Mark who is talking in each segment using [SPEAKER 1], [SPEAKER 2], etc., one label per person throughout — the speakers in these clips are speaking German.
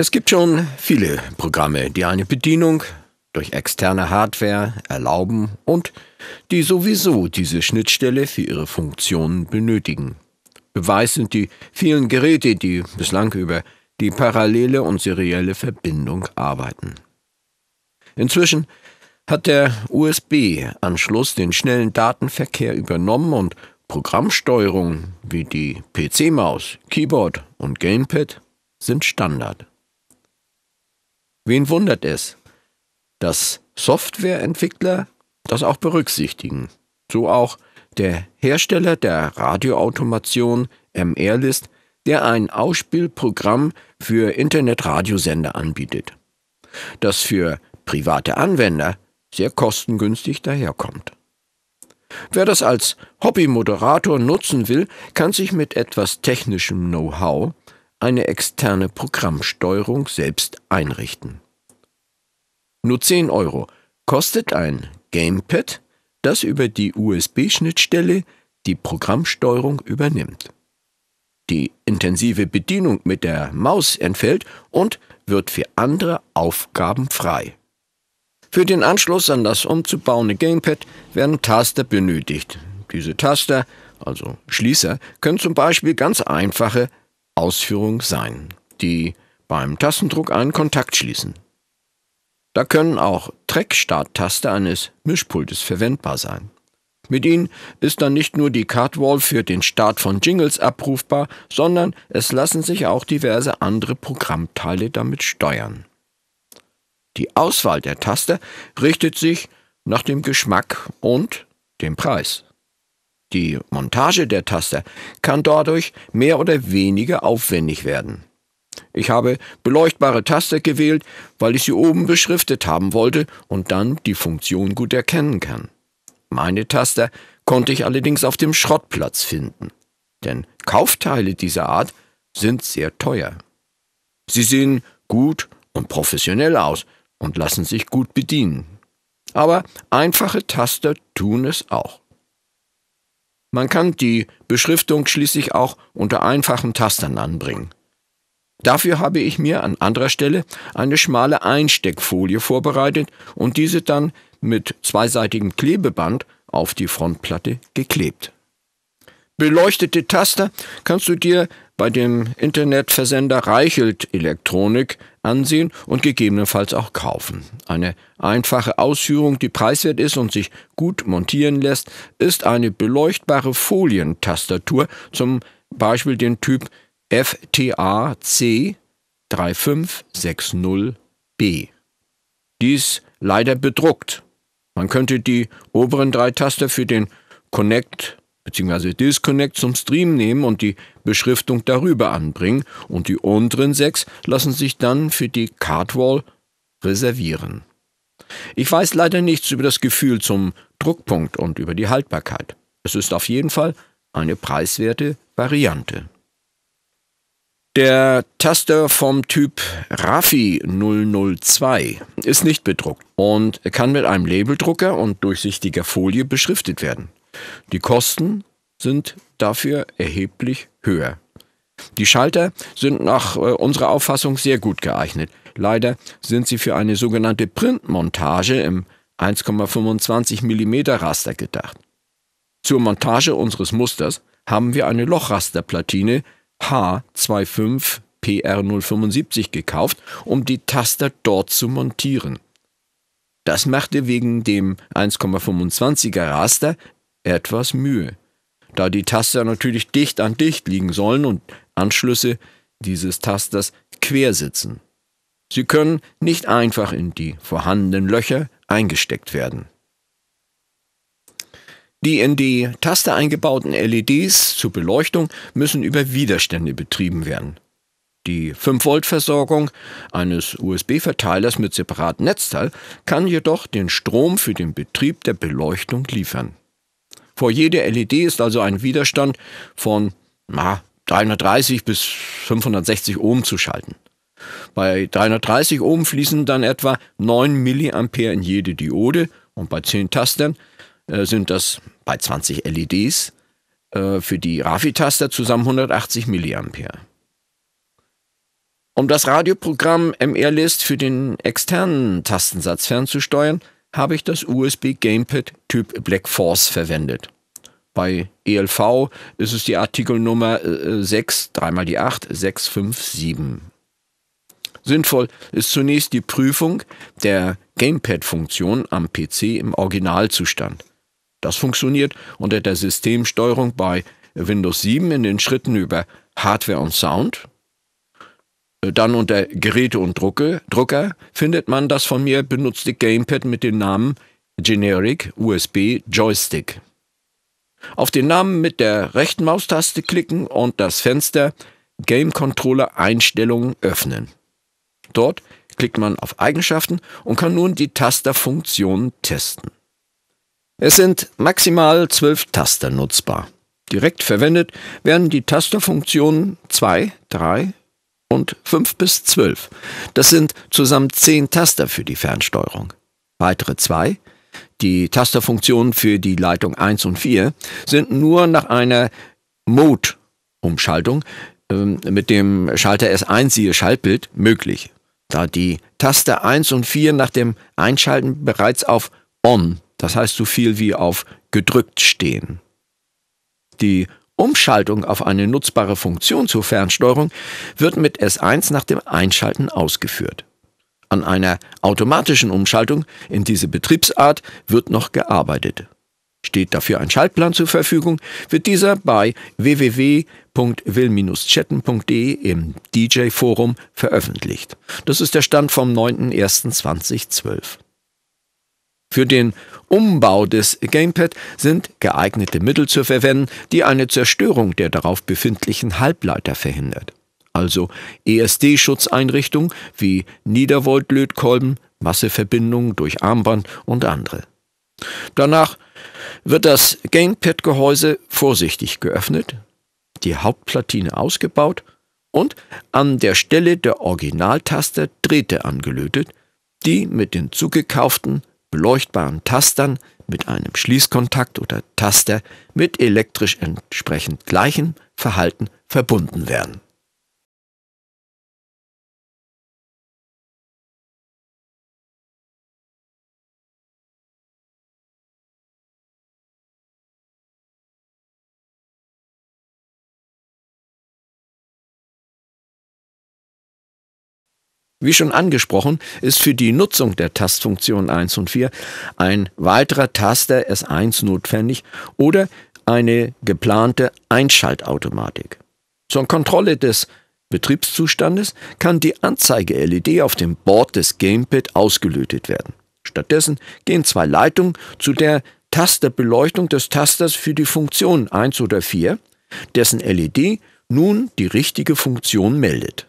[SPEAKER 1] Es gibt schon viele Programme, die eine Bedienung durch externe Hardware erlauben und die sowieso diese Schnittstelle für ihre Funktionen benötigen. Beweis sind die vielen Geräte, die bislang über die parallele und serielle Verbindung arbeiten. Inzwischen hat der USB-Anschluss den schnellen Datenverkehr übernommen und Programmsteuerungen wie die PC-Maus, Keyboard und Gamepad sind Standard. Wen wundert es, dass Softwareentwickler das auch berücksichtigen? So auch der Hersteller der Radioautomation MR-List, der ein Ausspielprogramm für Internetradiosender anbietet, das für private Anwender sehr kostengünstig daherkommt. Wer das als Hobbymoderator nutzen will, kann sich mit etwas technischem Know-how eine externe Programmsteuerung selbst einrichten. Nur 10 Euro kostet ein Gamepad, das über die USB-Schnittstelle die Programmsteuerung übernimmt. Die intensive Bedienung mit der Maus entfällt und wird für andere Aufgaben frei. Für den Anschluss an das umzubauende Gamepad werden Taster benötigt. Diese Taster, also Schließer, können zum Beispiel ganz einfache Ausführung sein, die beim Tastendruck einen Kontakt schließen. Da können auch Track-Start-Taste eines Mischpultes verwendbar sein. Mit ihnen ist dann nicht nur die Cardwall für den Start von Jingles abrufbar, sondern es lassen sich auch diverse andere Programmteile damit steuern. Die Auswahl der Taste richtet sich nach dem Geschmack und dem Preis. Die Montage der Taster kann dadurch mehr oder weniger aufwendig werden. Ich habe beleuchtbare Taster gewählt, weil ich sie oben beschriftet haben wollte und dann die Funktion gut erkennen kann. Meine Taster konnte ich allerdings auf dem Schrottplatz finden, denn Kaufteile dieser Art sind sehr teuer. Sie sehen gut und professionell aus und lassen sich gut bedienen. Aber einfache Taster tun es auch. Man kann die Beschriftung schließlich auch unter einfachen Tastern anbringen. Dafür habe ich mir an anderer Stelle eine schmale Einsteckfolie vorbereitet und diese dann mit zweiseitigem Klebeband auf die Frontplatte geklebt. Beleuchtete Taster kannst du dir bei dem Internetversender Reichelt Elektronik ansehen und gegebenenfalls auch kaufen. Eine einfache Ausführung, die preiswert ist und sich gut montieren lässt, ist eine beleuchtbare Folientastatur, zum Beispiel den Typ FTAC 3560B. Dies leider bedruckt. Man könnte die oberen drei Taster für den Connect bzw. Disconnect zum Stream nehmen und die Beschriftung darüber anbringen und die unteren sechs lassen sich dann für die Cardwall reservieren. Ich weiß leider nichts über das Gefühl zum Druckpunkt und über die Haltbarkeit. Es ist auf jeden Fall eine preiswerte Variante. Der Taster vom Typ Raffi 002 ist nicht bedruckt und kann mit einem Labeldrucker und durchsichtiger Folie beschriftet werden. Die Kosten sind dafür erheblich höher. Die Schalter sind nach äh, unserer Auffassung sehr gut geeignet. Leider sind sie für eine sogenannte Printmontage im 1,25 mm Raster gedacht. Zur Montage unseres Musters haben wir eine Lochrasterplatine H25 PR075 gekauft, um die Taster dort zu montieren. Das machte wegen dem 1,25er Raster etwas Mühe, da die Taster natürlich dicht an dicht liegen sollen und Anschlüsse dieses Tasters quer sitzen. Sie können nicht einfach in die vorhandenen Löcher eingesteckt werden. Die in die Taste eingebauten LEDs zur Beleuchtung müssen über Widerstände betrieben werden. Die 5-Volt-Versorgung eines USB-Verteilers mit separatem Netzteil kann jedoch den Strom für den Betrieb der Beleuchtung liefern. Vor jeder LED ist also ein Widerstand von na, 330 bis 560 Ohm zu schalten. Bei 330 Ohm fließen dann etwa 9 mA in jede Diode und bei 10 Tastern äh, sind das bei 20 LEDs äh, für die rafi taster zusammen 180 mA. Um das Radioprogramm MR-List für den externen Tastensatz fernzusteuern, habe ich das USB Gamepad Typ Black Force verwendet. Bei ELV ist es die Artikelnummer 6, äh, äh, dreimal die 8, 657. Sinnvoll ist zunächst die Prüfung der Gamepad-Funktion am PC im Originalzustand. Das funktioniert unter der Systemsteuerung bei Windows 7 in den Schritten über Hardware und Sound, äh, dann unter Geräte und Drucke, Drucker findet man das von mir benutzte Gamepad mit dem Namen Generic USB Joystick. Auf den Namen mit der rechten Maustaste klicken und das Fenster Game Controller Einstellungen öffnen. Dort klickt man auf Eigenschaften und kann nun die Tasterfunktionen testen. Es sind maximal zwölf Taster nutzbar. Direkt verwendet werden die Tasterfunktionen 2, 3, und 5 bis 12. Das sind zusammen 10 Taster für die Fernsteuerung. Weitere zwei, die Tasterfunktionen für die Leitung 1 und 4, sind nur nach einer Mode-Umschaltung ähm, mit dem Schalter S1 siehe Schaltbild möglich, da die Taster 1 und 4 nach dem Einschalten bereits auf On, das heißt so viel wie auf gedrückt stehen. Die Umschaltung auf eine nutzbare Funktion zur Fernsteuerung wird mit S1 nach dem Einschalten ausgeführt. An einer automatischen Umschaltung in diese Betriebsart wird noch gearbeitet. Steht dafür ein Schaltplan zur Verfügung, wird dieser bei www.will-chatten.de im DJ-Forum veröffentlicht. Das ist der Stand vom 9.01.2012. Für den Umbau des Gamepad sind geeignete Mittel zu verwenden, die eine Zerstörung der darauf befindlichen Halbleiter verhindert. Also ESD-Schutzeinrichtungen wie Niedervoltlötkolben, Masseverbindungen durch Armband und andere. Danach wird das Gamepad-Gehäuse vorsichtig geöffnet, die Hauptplatine ausgebaut und an der Stelle der Originaltaste Drähte angelötet, die mit den zugekauften beleuchtbaren Tastern mit einem Schließkontakt oder Taster mit elektrisch entsprechend gleichem Verhalten verbunden werden Wie schon angesprochen, ist für die Nutzung der Tastfunktion 1 und 4 ein weiterer Taster S1 notwendig oder eine geplante Einschaltautomatik. Zur Kontrolle des Betriebszustandes kann die Anzeige-LED auf dem Board des Gamepad ausgelötet werden. Stattdessen gehen zwei Leitungen zu der Tasterbeleuchtung des Tasters für die Funktion 1 oder 4, dessen LED nun die richtige Funktion meldet.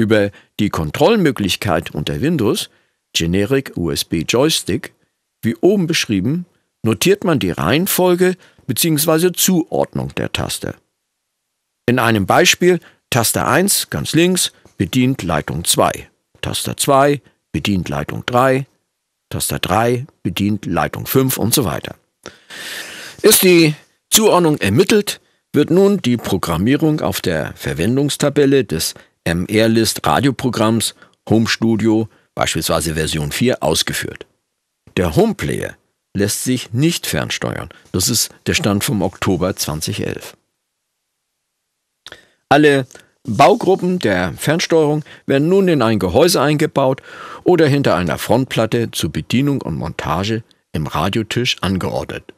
[SPEAKER 1] Über die Kontrollmöglichkeit unter Windows, Generic USB Joystick, wie oben beschrieben, notiert man die Reihenfolge bzw. Zuordnung der Taste. In einem Beispiel Taste 1 ganz links bedient Leitung 2, Taste 2 bedient Leitung 3, Taste 3 bedient Leitung 5 und so weiter. Ist die Zuordnung ermittelt, wird nun die Programmierung auf der Verwendungstabelle des MR-List Radioprogramms Home Studio, beispielsweise Version 4, ausgeführt. Der Home Player lässt sich nicht fernsteuern. Das ist der Stand vom Oktober 2011. Alle Baugruppen der Fernsteuerung werden nun in ein Gehäuse eingebaut oder hinter einer Frontplatte zur Bedienung und Montage im Radiotisch angeordnet.